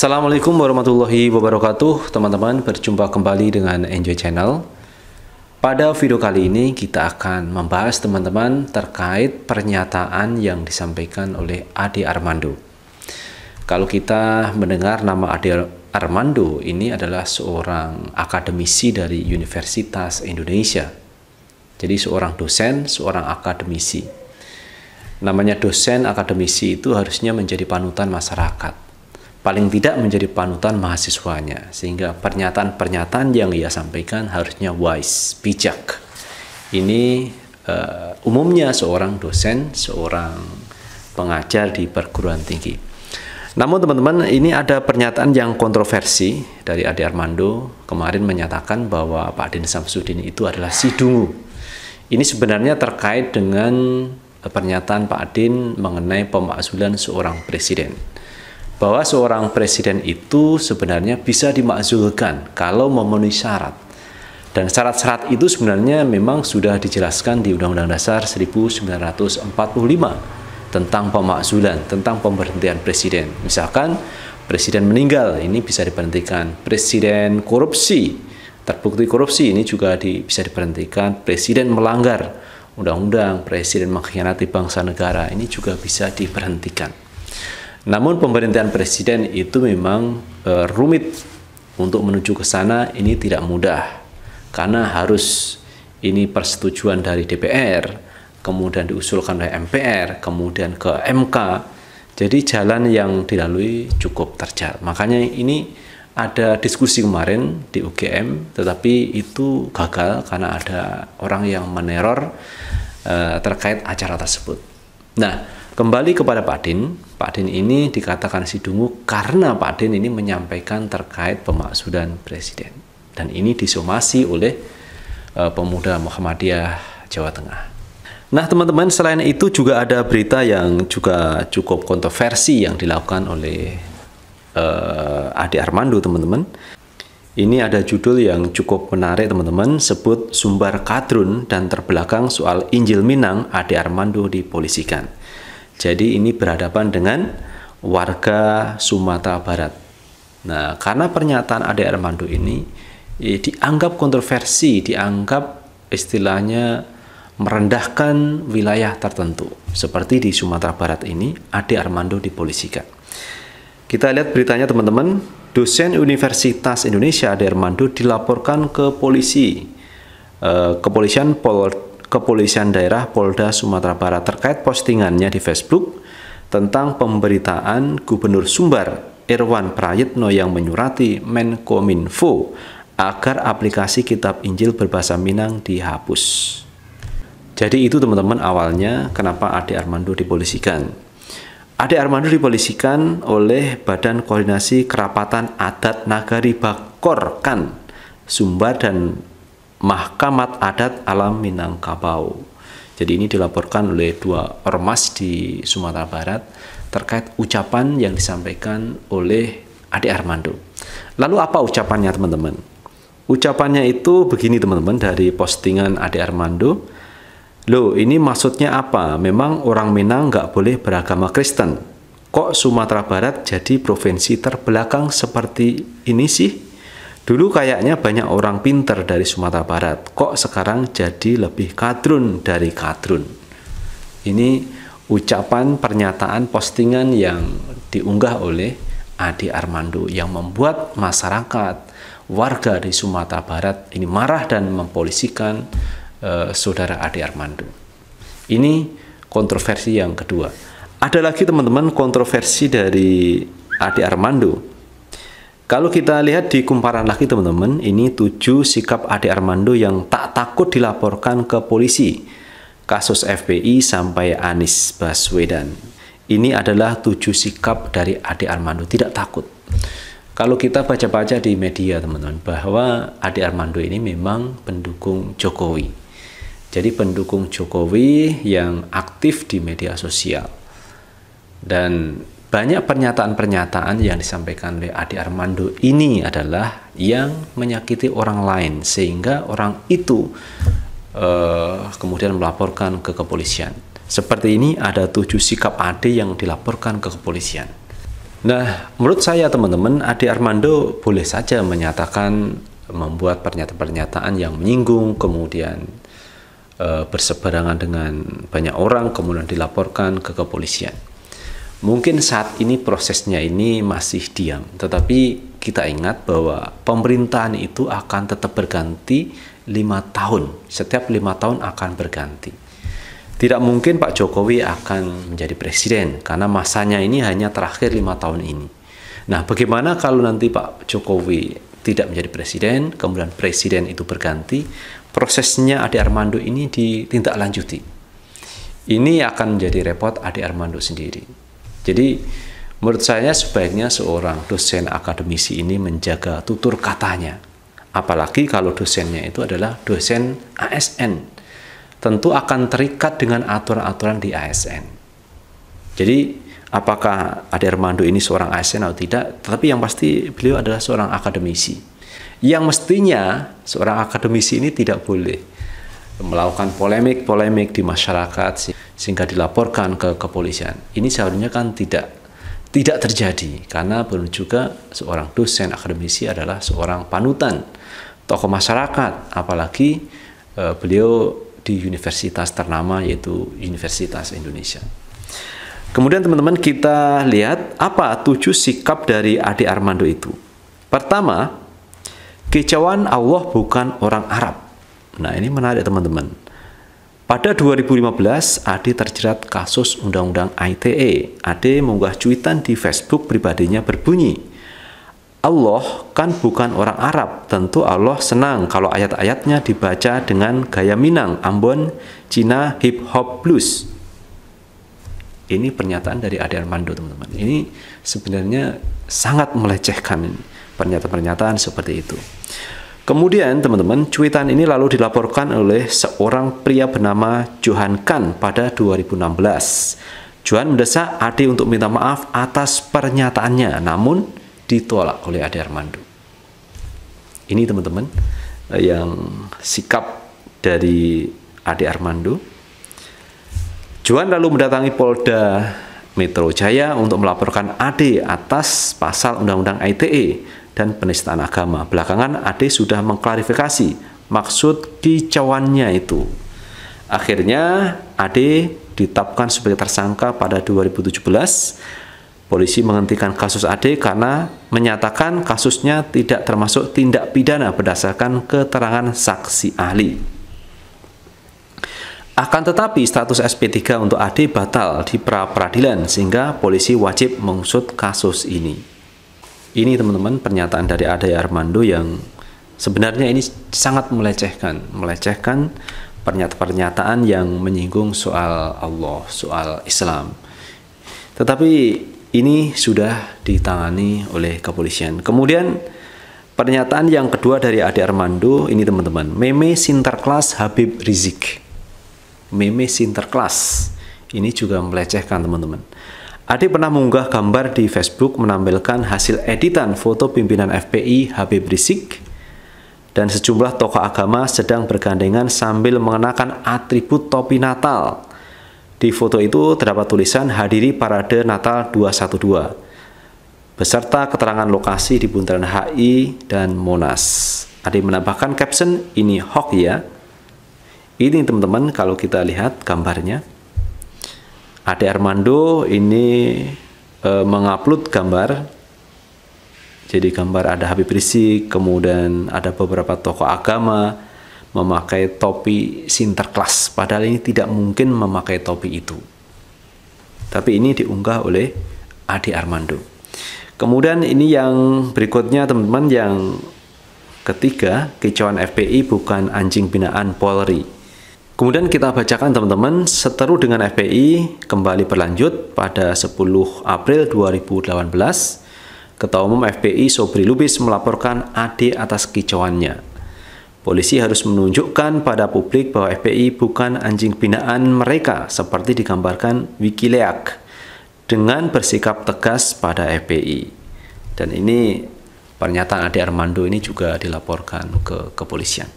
Assalamualaikum warahmatullahi wabarakatuh Teman-teman berjumpa kembali dengan Enjoy Channel Pada video kali ini kita akan membahas teman-teman terkait pernyataan yang disampaikan oleh Ade Armando Kalau kita mendengar nama Ade Armando ini adalah seorang akademisi dari Universitas Indonesia Jadi seorang dosen, seorang akademisi Namanya dosen akademisi itu harusnya menjadi panutan masyarakat paling tidak menjadi panutan mahasiswanya sehingga pernyataan-pernyataan yang ia sampaikan harusnya wise, bijak. Ini uh, umumnya seorang dosen, seorang pengajar di perguruan tinggi. Namun teman-teman, ini ada pernyataan yang kontroversi dari Ade Armando kemarin menyatakan bahwa Pak Din Samsudin itu adalah Sidungu. Ini sebenarnya terkait dengan pernyataan Pak Adin mengenai pemakzulan seorang presiden bahwa seorang presiden itu sebenarnya bisa dimakzulkan kalau memenuhi syarat. Dan syarat-syarat itu sebenarnya memang sudah dijelaskan di Undang-Undang Dasar 1945 tentang pemakzulan, tentang pemberhentian presiden. Misalkan presiden meninggal, ini bisa diberhentikan. Presiden korupsi, terbukti korupsi, ini juga di, bisa diberhentikan. Presiden melanggar undang-undang, presiden mengkhianati bangsa negara, ini juga bisa diberhentikan. Namun pemerintahan presiden itu memang e, rumit untuk menuju ke sana ini tidak mudah karena harus ini persetujuan dari DPR, kemudian diusulkan oleh MPR, kemudian ke MK. Jadi jalan yang dilalui cukup terjal. Makanya ini ada diskusi kemarin di UGM, tetapi itu gagal karena ada orang yang meneror e, terkait acara tersebut. Nah, Kembali kepada Pak Din, Pak Din ini dikatakan Sidungu karena Pak Din ini menyampaikan terkait pemaksudan presiden. Dan ini disomasi oleh e, pemuda Muhammadiyah Jawa Tengah. Nah teman-teman selain itu juga ada berita yang juga cukup kontroversi yang dilakukan oleh e, Ade Armando teman-teman. Ini ada judul yang cukup menarik teman-teman, sebut sumber kadrun dan terbelakang soal Injil Minang Ade Armando dipolisikan. Jadi ini berhadapan dengan warga Sumatera Barat. Nah, karena pernyataan Ade Armando ini eh, dianggap kontroversi, dianggap istilahnya merendahkan wilayah tertentu. Seperti di Sumatera Barat ini, Ade Armando dipolisikan. Kita lihat beritanya teman-teman. Dosen Universitas Indonesia Ade Armando dilaporkan ke polisi. Eh, Kepolisian Pol. Kepolisian Daerah Polda Sumatera Barat terkait postingannya di Facebook tentang pemberitaan Gubernur Sumbar Irwan Prayitno yang menyurati Menkominfo agar aplikasi Kitab Injil berbahasa Minang dihapus. Jadi itu teman-teman awalnya kenapa Ade Armando dipolisikan. Ade Armando dipolisikan oleh Badan Koordinasi Kerapatan Adat Nagari Bakorkan Sumbar dan Mahkamat Adat Alam Minangkabau. Jadi ini dilaporkan oleh dua ormas di Sumatera Barat terkait ucapan yang disampaikan oleh Ade Armando. Lalu apa ucapannya teman-teman? Ucapannya itu begini teman-teman dari postingan Ade Armando. Loh ini maksudnya apa? Memang orang Minang nggak boleh beragama Kristen. Kok Sumatera Barat jadi provinsi terbelakang seperti ini sih? Dulu kayaknya banyak orang pinter dari Sumatera Barat, kok sekarang jadi lebih kadrun dari kadrun. Ini ucapan, pernyataan, postingan yang diunggah oleh Adi Armando yang membuat masyarakat, warga di Sumatera Barat ini marah dan mempolisikan eh, saudara Adi Armando. Ini kontroversi yang kedua. Ada lagi teman-teman kontroversi dari Adi Armando kalau kita lihat di kumparan lagi teman-teman, ini tujuh sikap Ade Armando yang tak takut dilaporkan ke polisi. Kasus FPI sampai Anies Baswedan. Ini adalah tujuh sikap dari Ade Armando tidak takut. Kalau kita baca-baca di media teman-teman bahwa Ade Armando ini memang pendukung Jokowi. Jadi pendukung Jokowi yang aktif di media sosial. Dan banyak pernyataan-pernyataan yang disampaikan oleh Adi Armando ini adalah yang menyakiti orang lain sehingga orang itu uh, kemudian melaporkan ke kepolisian. Seperti ini ada tujuh sikap Ade yang dilaporkan ke kepolisian. Nah, menurut saya teman-teman, Ade Armando boleh saja menyatakan membuat pernyataan-pernyataan yang menyinggung, kemudian e, berseberangan dengan banyak orang, kemudian dilaporkan ke kepolisian. Mungkin saat ini prosesnya ini masih diam, tetapi kita ingat bahwa pemerintahan itu akan tetap berganti lima tahun. Setiap lima tahun akan berganti. Tidak mungkin Pak Jokowi akan menjadi presiden karena masanya ini hanya terakhir lima tahun ini. Nah, bagaimana kalau nanti Pak Jokowi tidak menjadi presiden, kemudian presiden itu berganti, prosesnya Ade Armando ini ditindaklanjuti. Ini akan menjadi repot Ade Armando sendiri. Jadi menurut saya sebaiknya seorang dosen akademisi ini menjaga tutur katanya. Apalagi kalau dosennya itu adalah dosen ASN. Tentu akan terikat dengan aturan-aturan di ASN. Jadi apakah Ade Armando ini seorang ASN atau tidak, tetapi yang pasti beliau adalah seorang akademisi. Yang mestinya seorang akademisi ini tidak boleh melakukan polemik-polemik di masyarakat sehingga dilaporkan ke kepolisian. Ini seharusnya kan tidak tidak terjadi karena belum juga seorang dosen akademisi adalah seorang panutan tokoh masyarakat apalagi eh, beliau di universitas ternama yaitu Universitas Indonesia. Kemudian teman-teman kita lihat apa tujuh sikap dari Ade Armando itu. Pertama, kecewaan Allah bukan orang Arab. Nah, ini menarik teman-teman. Pada 2015, Ade terjerat kasus Undang-Undang ITE. Ade mengunggah cuitan di Facebook pribadinya berbunyi, Allah kan bukan orang Arab, tentu Allah senang kalau ayat-ayatnya dibaca dengan gaya Minang, Ambon, Cina, Hip Hop Blues. Ini pernyataan dari Ade Armando, teman-teman. Ini sebenarnya sangat melecehkan pernyataan-pernyataan seperti itu. Kemudian teman-teman, cuitan ini lalu dilaporkan oleh seorang pria bernama Johan Kan pada 2016. Johan mendesak Ade untuk minta maaf atas pernyataannya, namun ditolak oleh Ade Armando. Ini teman-teman eh, yang sikap dari Ade Armando. Johan lalu mendatangi Polda Metro Jaya untuk melaporkan Ade atas pasal Undang-Undang ITE dan penistaan agama. Belakangan Ade sudah mengklarifikasi maksud kicauannya itu. Akhirnya Ade ditetapkan sebagai tersangka pada 2017. Polisi menghentikan kasus Ade karena menyatakan kasusnya tidak termasuk tindak pidana berdasarkan keterangan saksi ahli. Akan tetapi status SP3 untuk Ade batal di pra peradilan sehingga polisi wajib mengusut kasus ini ini teman-teman pernyataan dari Ade Armando yang sebenarnya ini sangat melecehkan, melecehkan pernyataan-pernyataan yang menyinggung soal Allah, soal Islam. Tetapi ini sudah ditangani oleh kepolisian. Kemudian pernyataan yang kedua dari Ade Armando ini teman-teman, meme Sinterklas Habib Rizik. Meme Sinterklas. Ini juga melecehkan teman-teman. Ade pernah mengunggah gambar di Facebook menampilkan hasil editan foto pimpinan FPI Habib Rizik dan sejumlah tokoh agama sedang bergandengan sambil mengenakan atribut topi Natal. Di foto itu terdapat tulisan hadiri parade Natal 212 beserta keterangan lokasi di Bundaran HI dan Monas. Ade menambahkan caption ini hoax ya. Ini teman-teman kalau kita lihat gambarnya. Ade Armando ini e, mengupload gambar. Jadi gambar ada Habib Rizik, kemudian ada beberapa tokoh agama memakai topi sinterklas. Padahal ini tidak mungkin memakai topi itu. Tapi ini diunggah oleh Adi Armando. Kemudian ini yang berikutnya teman-teman yang ketiga, kicauan FPI bukan anjing binaan Polri. Kemudian kita bacakan teman-teman, seteru dengan FPI kembali berlanjut pada 10 April 2018. Ketua Umum FPI Sobri Lubis melaporkan AD atas kicauannya. Polisi harus menunjukkan pada publik bahwa FPI bukan anjing binaan mereka seperti digambarkan Wikileaks dengan bersikap tegas pada FPI. Dan ini pernyataan Ade Armando ini juga dilaporkan ke kepolisian.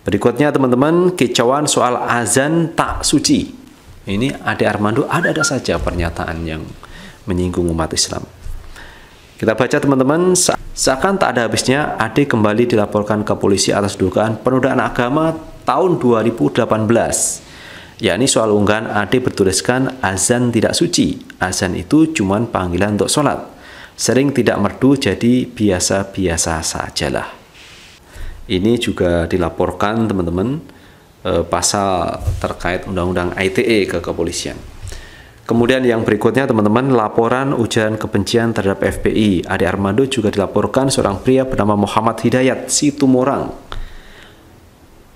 Berikutnya teman-teman, kecauan soal azan tak suci. Ini Ade Armando ada-ada saja pernyataan yang menyinggung umat Islam. Kita baca teman-teman, seakan tak ada habisnya, Ade kembali dilaporkan ke polisi atas dugaan penodaan agama tahun 2018. Yakni soal unggahan Ade bertuliskan azan tidak suci. Azan itu cuman panggilan untuk sholat. Sering tidak merdu jadi biasa-biasa sajalah ini juga dilaporkan teman-teman eh, pasal terkait undang-undang ITE ke kepolisian. Kemudian yang berikutnya teman-teman laporan ujaran kebencian terhadap FPI. Ade Armando juga dilaporkan seorang pria bernama Muhammad Hidayat Situmorang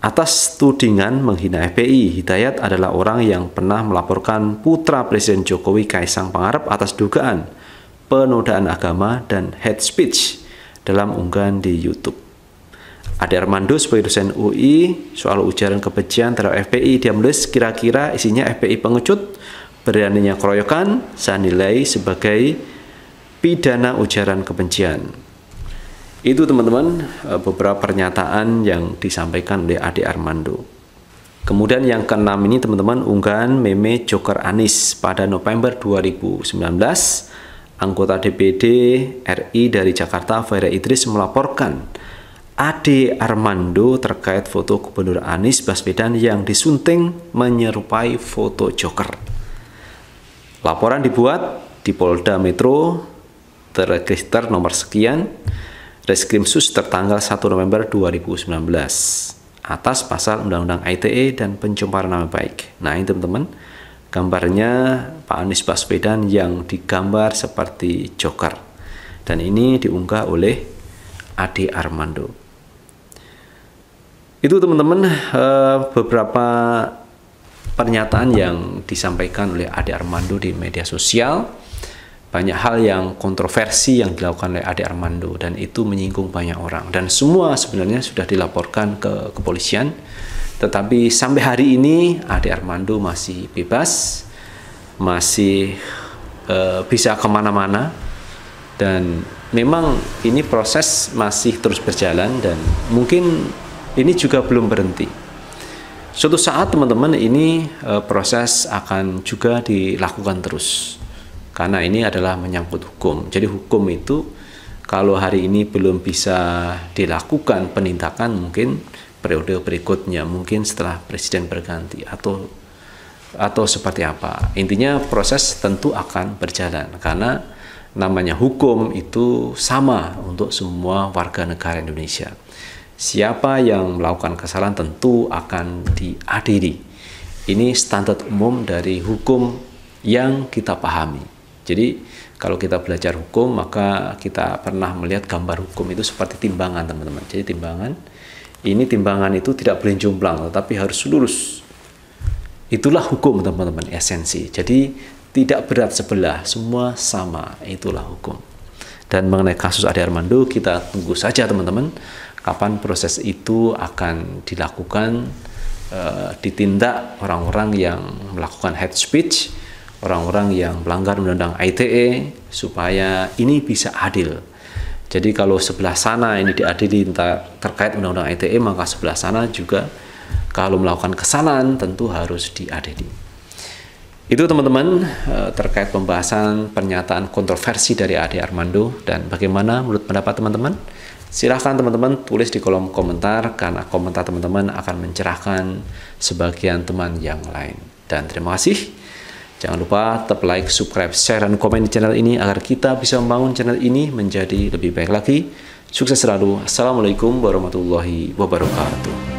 atas tudingan menghina FPI. Hidayat adalah orang yang pernah melaporkan putra Presiden Jokowi Kaisang Pangarep atas dugaan penodaan agama dan hate speech dalam unggahan di YouTube. Ade Armando sebagai dosen UI soal ujaran kebencian terhadap FPI dia menulis kira-kira isinya FPI pengecut beraninya keroyokan saya nilai sebagai pidana ujaran kebencian. Itu teman-teman eh, beberapa pernyataan yang disampaikan oleh Ade Armando. Kemudian yang keenam ini teman-teman unggahan meme Joker Anis pada November 2019 anggota DPD RI dari Jakarta Faira Idris melaporkan Ade Armando terkait foto Gubernur Anies Baswedan yang disunting menyerupai foto Joker. Laporan dibuat di Polda Metro terregister nomor sekian Reskrim Sus tertanggal 1 November 2019 atas pasal Undang-Undang ITE dan pencemaran nama baik. Nah, ini teman-teman, gambarnya Pak Anies Baswedan yang digambar seperti Joker. Dan ini diunggah oleh Adi Armando. Itu teman-teman uh, beberapa pernyataan yang disampaikan oleh Ade Armando di media sosial. Banyak hal yang kontroversi yang dilakukan oleh Ade Armando dan itu menyinggung banyak orang dan semua sebenarnya sudah dilaporkan ke kepolisian. Tetapi sampai hari ini Ade Armando masih bebas, masih uh, bisa kemana-mana dan memang ini proses masih terus berjalan dan mungkin ini juga belum berhenti. Suatu saat teman-teman ini e, proses akan juga dilakukan terus. Karena ini adalah menyangkut hukum. Jadi hukum itu kalau hari ini belum bisa dilakukan penindakan mungkin periode berikutnya, mungkin setelah presiden berganti atau atau seperti apa. Intinya proses tentu akan berjalan karena namanya hukum itu sama untuk semua warga negara Indonesia. Siapa yang melakukan kesalahan tentu akan diadili. Ini standar umum dari hukum yang kita pahami. Jadi kalau kita belajar hukum maka kita pernah melihat gambar hukum itu seperti timbangan teman-teman. Jadi timbangan ini timbangan itu tidak boleh jomplang tetapi harus lurus. Itulah hukum teman-teman esensi. Jadi tidak berat sebelah, semua sama. Itulah hukum. Dan mengenai kasus Ade Armando kita tunggu saja teman-teman kapan proses itu akan dilakukan eh, ditindak orang-orang yang melakukan head speech orang-orang yang melanggar undang-undang ITE supaya ini bisa adil jadi kalau sebelah sana ini diadili terkait undang-undang ITE maka sebelah sana juga kalau melakukan kesalahan tentu harus diadili itu teman-teman eh, terkait pembahasan pernyataan kontroversi dari Ade Armando dan bagaimana menurut pendapat teman-teman? Silahkan teman-teman tulis di kolom komentar karena komentar teman-teman akan mencerahkan sebagian teman yang lain. Dan terima kasih. Jangan lupa tetap like, subscribe, share, dan komen di channel ini agar kita bisa membangun channel ini menjadi lebih baik lagi. Sukses selalu. Assalamualaikum warahmatullahi wabarakatuh.